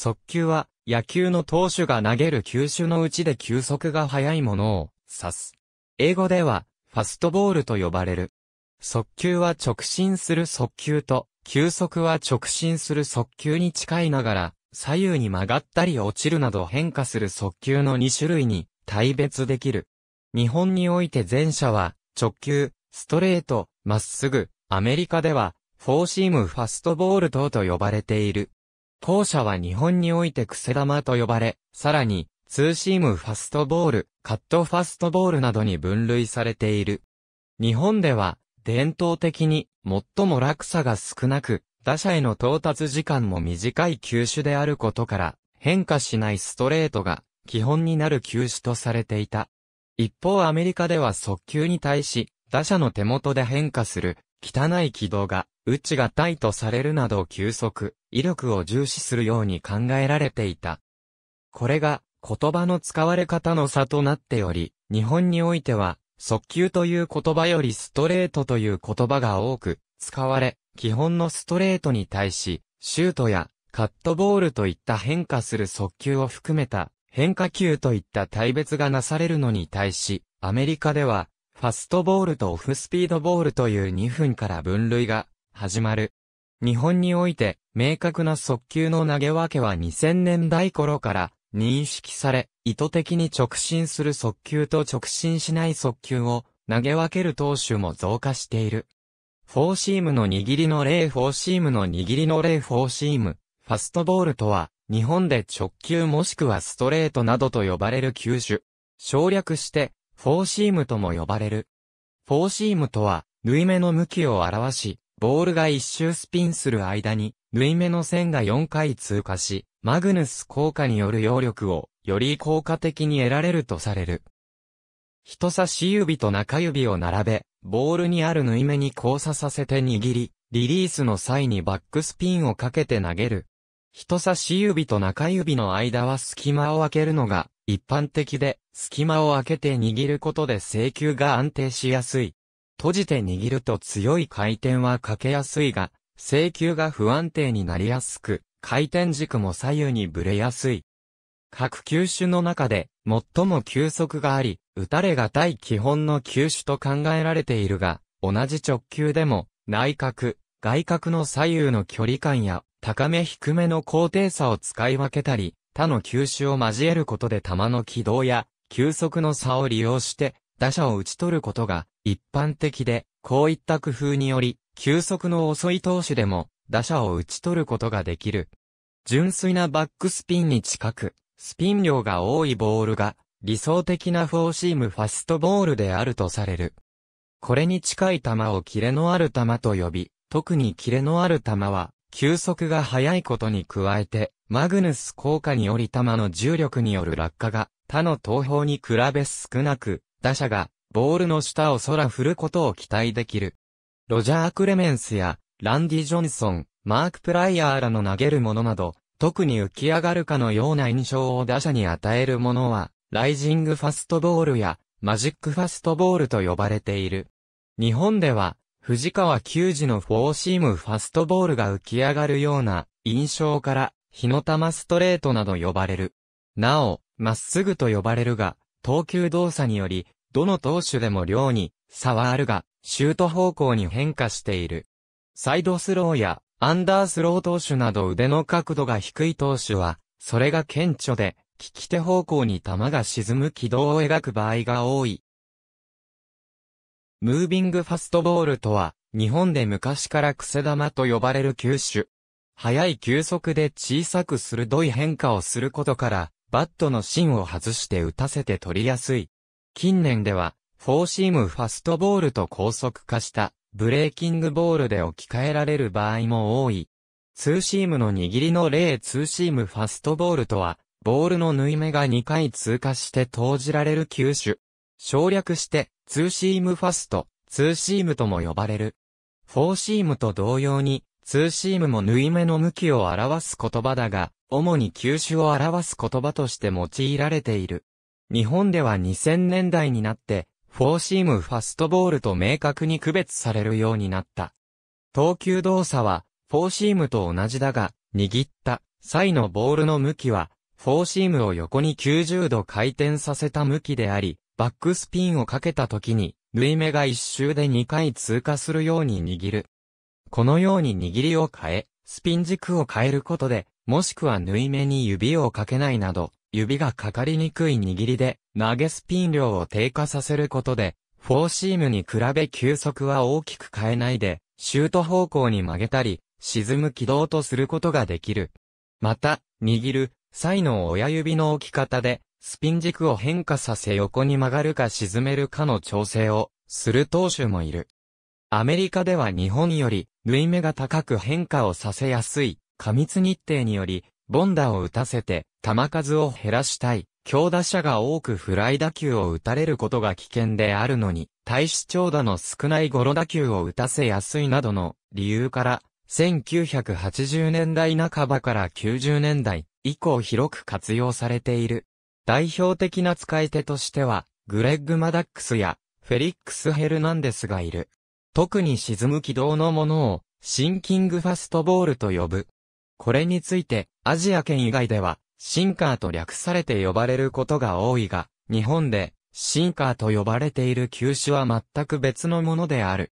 速球は、野球の投手が投げる球種のうちで球速が速いものを指す。英語では、ファストボールと呼ばれる。速球は直進する速球と、球速は直進する速球に近いながら、左右に曲がったり落ちるなど変化する速球の2種類に対別できる。日本において前者は、直球、ストレート、まっすぐ、アメリカでは、フォーシームファストボール等と呼ばれている。当社は日本においてクセ玉と呼ばれ、さらに、ツーシームファストボール、カットファストボールなどに分類されている。日本では、伝統的に、最も落差が少なく、打者への到達時間も短い球種であることから、変化しないストレートが、基本になる球種とされていた。一方アメリカでは速球に対し、打者の手元で変化する、汚い軌道が、打ちがいとされるなど急速、威力を重視するように考えられていた。これが言葉の使われ方の差となっており、日本においては、速球という言葉よりストレートという言葉が多く使われ、基本のストレートに対し、シュートやカットボールといった変化する速球を含めた変化球といった対別がなされるのに対し、アメリカではファストボールとオフスピードボールという2分から分類が始まる。日本において、明確な速球の投げ分けは2000年代頃から認識され、意図的に直進する速球と直進しない速球を投げ分ける投手も増加している。フォーシームの握りの例フォーシームの握りの例フォーシーム、ファストボールとは、日本で直球もしくはストレートなどと呼ばれる球種。省略して、フォーシームとも呼ばれる。フォーシームとは、縫い目の向きを表し、ボールが一周スピンする間に、縫い目の線が4回通過し、マグヌス効果による揚力を、より効果的に得られるとされる。人差し指と中指を並べ、ボールにある縫い目に交差させて握り、リリースの際にバックスピンをかけて投げる。人差し指と中指の間は隙間を空けるのが一般的で、隙間を空けて握ることで請求が安定しやすい。閉じて握ると強い回転はかけやすいが、請求が不安定になりやすく、回転軸も左右にぶれやすい。各球種の中で最も球速があり、打たれがたい基本の球種と考えられているが、同じ直球でも内角、外角の左右の距離感や高め低めの高低差を使い分けたり、他の球種を交えることで球の軌道や球速の差を利用して打者を打ち取ることが一般的で、こういった工夫により、急速の遅い投手でも、打者を打ち取ることができる。純粋なバックスピンに近く、スピン量が多いボールが、理想的なフォーシームファストボールであるとされる。これに近い球をキレのある球と呼び、特にキレのある球は、球速が速いことに加えて、マグヌス効果により球の重力による落下が、他の投法に比べ少なく、打者がボールの下を空振ることを期待できる。ロジャー・クレメンスや、ランディ・ジョンソン、マーク・プライヤーらの投げるものなど、特に浮き上がるかのような印象を打者に与えるものは、ライジングファストボールや、マジックファストボールと呼ばれている。日本では、藤川球児のフォーシームファストボールが浮き上がるような印象から、火の玉ストレートなど呼ばれる。なお、まっすぐと呼ばれるが、投球動作により、どの投手でも量に差はあるが、シュート方向に変化している。サイドスローやアンダースロー投手など腕の角度が低い投手は、それが顕著で、利き手方向に球が沈む軌道を描く場合が多い。ムービングファストボールとは、日本で昔から癖玉と呼ばれる球種。速い球速で小さく鋭い変化をすることから、バットの芯を外して打たせて取りやすい。近年では、フォーシームファストボールと高速化したブレーキングボールで置き換えられる場合も多い。ツーシームの握りの例ツーシームファストボールとは、ボールの縫い目が2回通過して投じられる球種。省略して、ツーシームファスト、ツーシームとも呼ばれる。フォーシームと同様に、ツーシームも縫い目の向きを表す言葉だが、主に球種を表す言葉として用いられている。日本では2000年代になって、フォーシームファストボールと明確に区別されるようになった。投球動作は、フォーシームと同じだが、握った際のボールの向きは、フォーシームを横に90度回転させた向きであり、バックスピンをかけた時に、縫い目が一周で2回通過するように握る。このように握りを変え、スピン軸を変えることで、もしくは縫い目に指をかけないなど、指がかかりにくい握りで、投げスピン量を低下させることで、フォーシームに比べ球速は大きく変えないで、シュート方向に曲げたり、沈む軌道とすることができる。また、握る、際の親指の置き方で、スピン軸を変化させ横に曲がるか沈めるかの調整を、する投手もいる。アメリカでは日本より、縫い目が高く変化をさせやすい、過密日程により、ボンダを打たせて、球数を減らしたい。強打者が多くフライ打球を打たれることが危険であるのに、対し長打の少ないゴロ打球を打たせやすいなどの理由から、1980年代半ばから90年代以降広く活用されている。代表的な使い手としては、グレッグ・マダックスやフェリックス・ヘルナンデスがいる。特に沈む軌道のものをシンキングファストボールと呼ぶ。これについて、アジア圏以外では、シンカーと略されて呼ばれることが多いが、日本で、シンカーと呼ばれている球種は全く別のものである。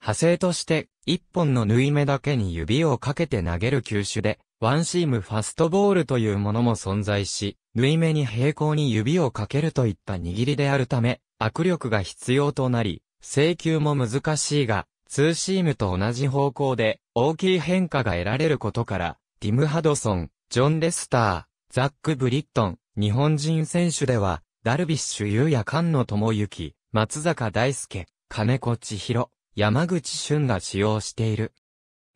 派生として、一本の縫い目だけに指をかけて投げる球種で、ワンシームファストボールというものも存在し、縫い目に平行に指をかけるといった握りであるため、握力が必要となり、請求も難しいが、ツーシームと同じ方向で大きい変化が得られることから、ティム・ハドソン、ジョン・レスター、ザック・ブリットン、日本人選手では、ダルビッシュ有や菅野智之、松坂大輔、金子千尋、山口俊が使用している。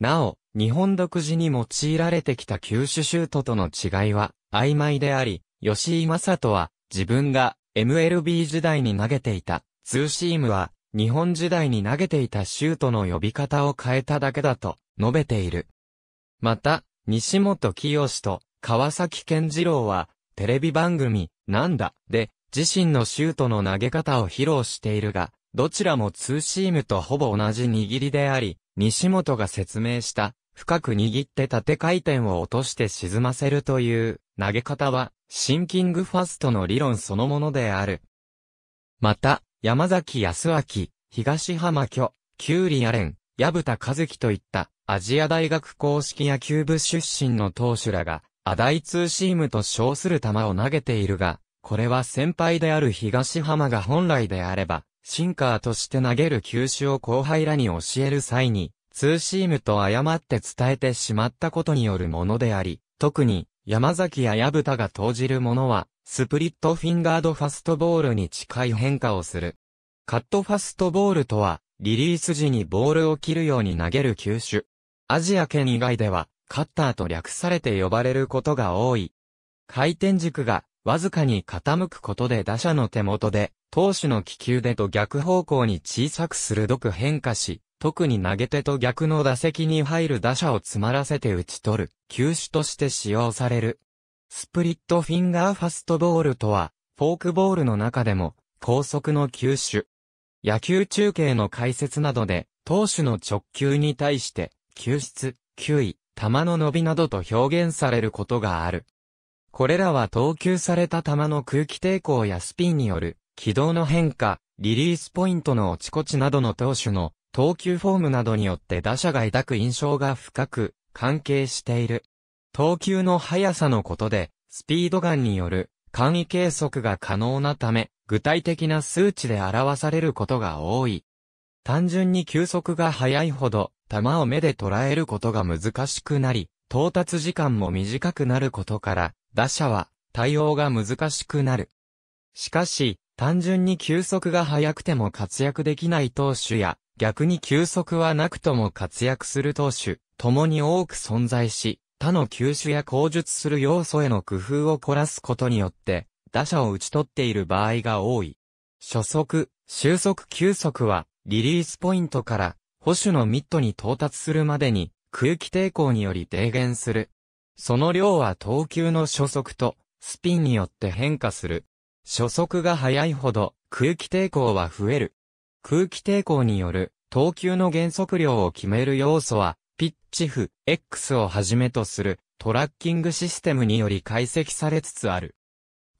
なお、日本独自に用いられてきた九州シュートとの違いは曖昧であり、吉井正人は自分が MLB 時代に投げていたツーシームは日本時代に投げていたシュートの呼び方を変えただけだと述べている。また、西本清と川崎健次郎は、テレビ番組、なんだ、で、自身のシュートの投げ方を披露しているが、どちらもツーシームとほぼ同じ握りであり、西本が説明した、深く握って縦回転を落として沈ませるという投げ方は、シンキングファストの理論そのものである。また、山崎康明、東浜巨、九里アレン、矢蓋和樹といったアジア大学公式野球部出身の投手らが、アダイツーシームと称する球を投げているが、これは先輩である東浜が本来であれば、シンカーとして投げる球種を後輩らに教える際に、ツーシームと誤って伝えてしまったことによるものであり、特に、山崎や矢蓋が投じるものは、スプリットフィンガードファストボールに近い変化をする。カットファストボールとは、リリース時にボールを切るように投げる球種。アジア圏以外では、カッターと略されて呼ばれることが多い。回転軸が、わずかに傾くことで打者の手元で、投手の気球でと逆方向に小さく鋭く変化し、特に投げ手と逆の打席に入る打者を詰まらせて打ち取る、球種として使用される。スプリットフィンガーファストボールとは、フォークボールの中でも、高速の球種。野球中継の解説などで、投手の直球に対して、球質、球威、球の伸びなどと表現されることがある。これらは投球された球の空気抵抗やスピンによる、軌道の変化、リリースポイントの落ちこちなどの投手の投球フォームなどによって打者が抱く印象が深く関係している。投球の速さのことで、スピードガンによる簡易計測が可能なため、具体的な数値で表されることが多い。単純に球速が速いほど、球を目で捉えることが難しくなり、到達時間も短くなることから、打者は対応が難しくなる。しかし、単純に球速が速くても活躍できない投手や、逆に球速はなくとも活躍する投手、共に多く存在し、他の球種や口述する要素への工夫を凝らすことによって、打者を打ち取っている場合が多い。初速、終速球速は、リリースポイントから、保守のミットに到達するまでに、空気抵抗により低減する。その量は投球の初速と、スピンによって変化する。初速が速いほど、空気抵抗は増える。空気抵抗による、投球の減速量を決める要素は、ピッチフ、X をはじめとするトラッキングシステムにより解析されつつある。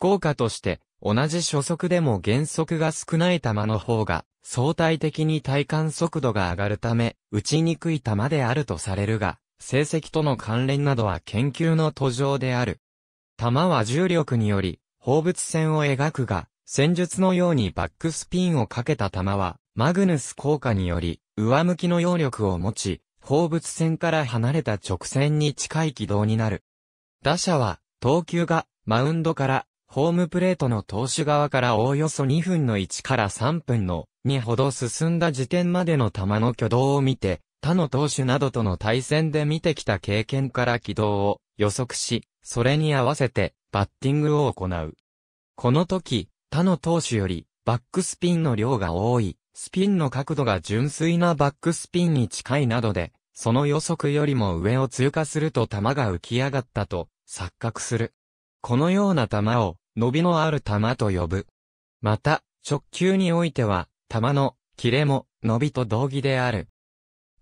効果として、同じ初速でも減速が少ない球の方が、相対的に体感速度が上がるため、打ちにくい球であるとされるが、成績との関連などは研究の途上である。球は重力により、放物線を描くが、戦術のようにバックスピンをかけた球は、マグヌス効果により、上向きの揚力を持ち、放物線から離れた直線に近い軌道になる。打者は、投球が、マウンドから、ホームプレートの投手側からおおよそ2分の1から3分の2ほど進んだ時点までの球の挙動を見て、他の投手などとの対戦で見てきた経験から軌道を予測し、それに合わせてバッティングを行う。この時、他の投手よりバックスピンの量が多い、スピンの角度が純粋なバックスピンに近いなどで、その予測よりも上を通過すると球が浮き上がったと錯覚する。このような球を伸びのある球と呼ぶ。また、直球においては、球の切れも伸びと同義である。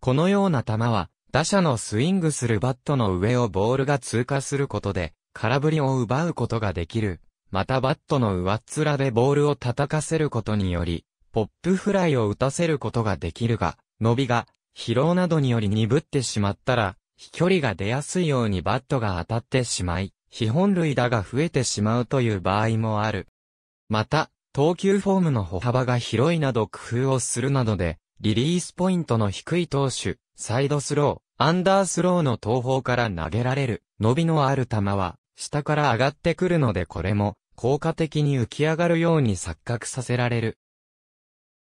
このような球は、打者のスイングするバットの上をボールが通過することで、空振りを奪うことができる。またバットの上っ面でボールを叩かせることにより、ポップフライを打たせることができるが、伸びが疲労などにより鈍ってしまったら、飛距離が出やすいようにバットが当たってしまい、非本類打が増えてしまうという場合もある。また、投球フォームの歩幅が広いなど工夫をするなどで、リリースポイントの低い投手、サイドスロー、アンダースローの投法から投げられる、伸びのある球は、下から上がってくるのでこれも、効果的に浮き上がるように錯覚させられる。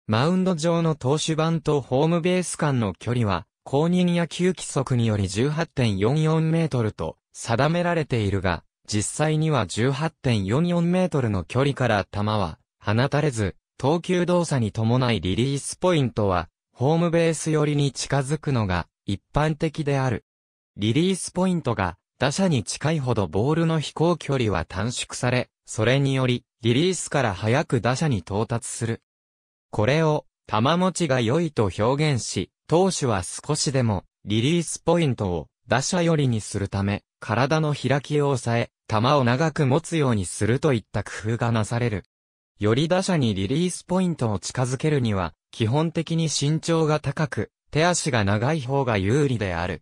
マウンド上の投手板とホームベース間の距離は、公認野球規則により18.44メートルと定められているが、実際には18.44メートルの距離から球は放たれず、投球動作に伴いリリースポイントは、ホームベース寄りに近づくのが一般的である。リリースポイントが打者に近いほどボールの飛行距離は短縮され、それにより、リリースから早く打者に到達する。これを、玉持ちが良いと表現し、投手は少しでも、リリースポイントを、打者寄りにするため、体の開きを抑え、球を長く持つようにするといった工夫がなされる。より打者にリリースポイントを近づけるには、基本的に身長が高く、手足が長い方が有利である。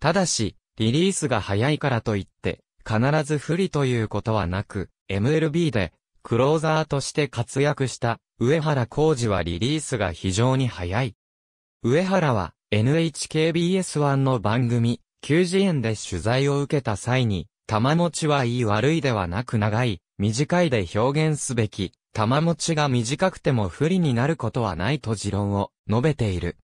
ただし、リリースが早いからといって、必ず不利ということはなく、MLB でクローザーとして活躍した上原浩二はリリースが非常に早い。上原は NHKBS1 の番組、9次円で取材を受けた際に、玉持ちはいい悪いではなく長い、短いで表現すべき、玉持ちが短くても不利になることはないと持論を述べている。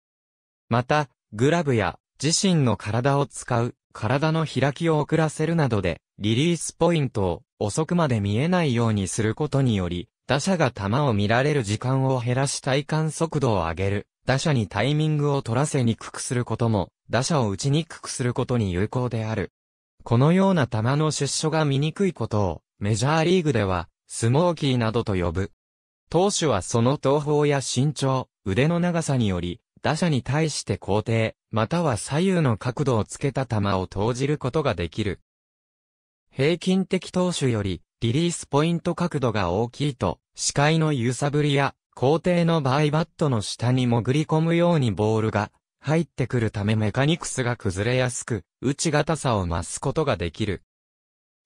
また、グラブや自身の体を使う体の開きを遅らせるなどで、リリースポイントを遅くまで見えないようにすることにより、打者が球を見られる時間を減らし体感速度を上げる、打者にタイミングを取らせにくくすることも、打者を打ちにくくすることに有効である。このような球の出所が見にくいことを、メジャーリーグでは、スモーキーなどと呼ぶ。投手はその投法や身長、腕の長さにより、打者に対して肯定、または左右の角度をつけた球を投じることができる。平均的投手よりリリースポイント角度が大きいと、視界の揺さぶりや、皇帝の場合バットの下に潜り込むようにボールが入ってくるためメカニクスが崩れやすく、打ちさを増すことができる。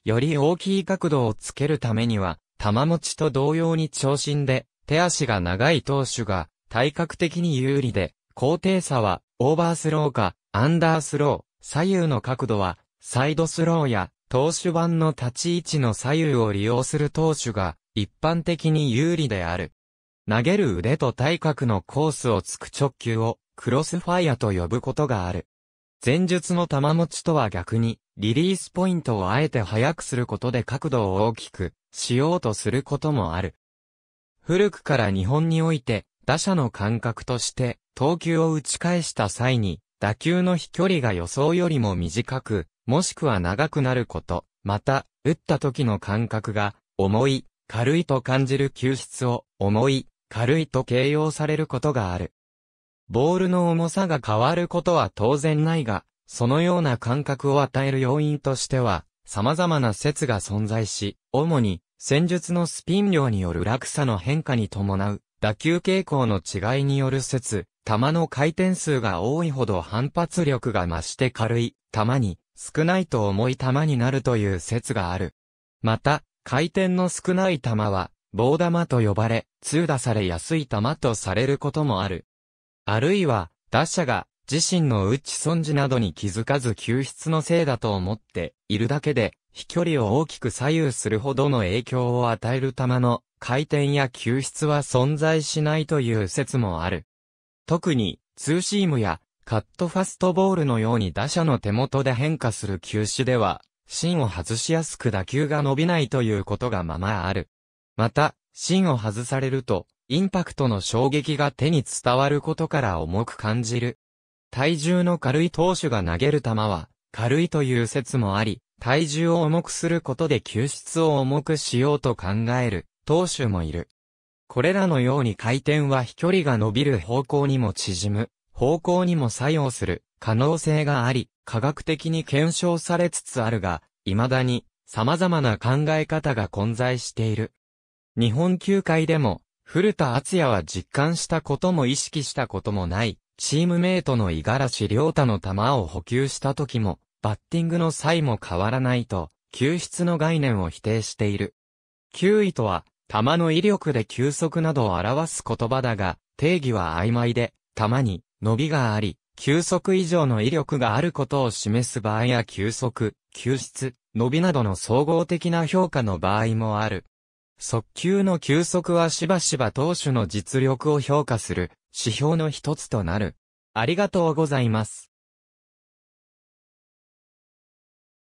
より大きい角度をつけるためには、玉持ちと同様に長身で、手足が長い投手が、体格的に有利で、高低差はオーバースローか、アンダースロー、左右の角度は、サイドスローや、投手板の立ち位置の左右を利用する投手が、一般的に有利である。投げる腕と体格のコースをつく直球を、クロスファイアと呼ぶことがある。前述の球持ちとは逆に、リリースポイントをあえて速くすることで角度を大きくしようとすることもある。古くから日本において、打者の感覚として、投球を打ち返した際に、打球の飛距離が予想よりも短く、もしくは長くなること、また、打った時の感覚が、重い、軽いと感じる球質を、重い、軽いと形容されることがある。ボールの重さが変わることは当然ないが、そのような感覚を与える要因としては、様々な説が存在し、主に、戦術のスピン量による落差の変化に伴う打球傾向の違いによる説、球の回転数が多いほど反発力が増して軽い球に、少ないと重い球になるという説がある。また、回転の少ない球は、棒球と呼ばれ、通打されやすい球とされることもある。あるいは、打者が、自身の打ち損じなどに気づかず救出のせいだと思っているだけで、飛距離を大きく左右するほどの影響を与える球の回転や球質は存在しないという説もある。特に、ツーシームやカットファストボールのように打者の手元で変化する球種では、芯を外しやすく打球が伸びないということがままある。また、芯を外されると、インパクトの衝撃が手に伝わることから重く感じる。体重の軽い投手が投げる球は、軽いという説もあり、体重を重くすることで救出を重くしようと考える、投手もいる。これらのように回転は飛距離が伸びる方向にも縮む、方向にも作用する可能性があり、科学的に検証されつつあるが、未だに様々な考え方が混在している。日本球界でも、古田敦也は実感したことも意識したこともない、チームメイトの五十嵐亮太の球を補給した時も、バッティングの際も変わらないと、球質の概念を否定している。球威とは、球の威力で球速などを表す言葉だが、定義は曖昧で、球に伸びがあり、球速以上の威力があることを示す場合や球速、球質、伸びなどの総合的な評価の場合もある。速球の球速はしばしば投手の実力を評価する指標の一つとなる。ありがとうございます。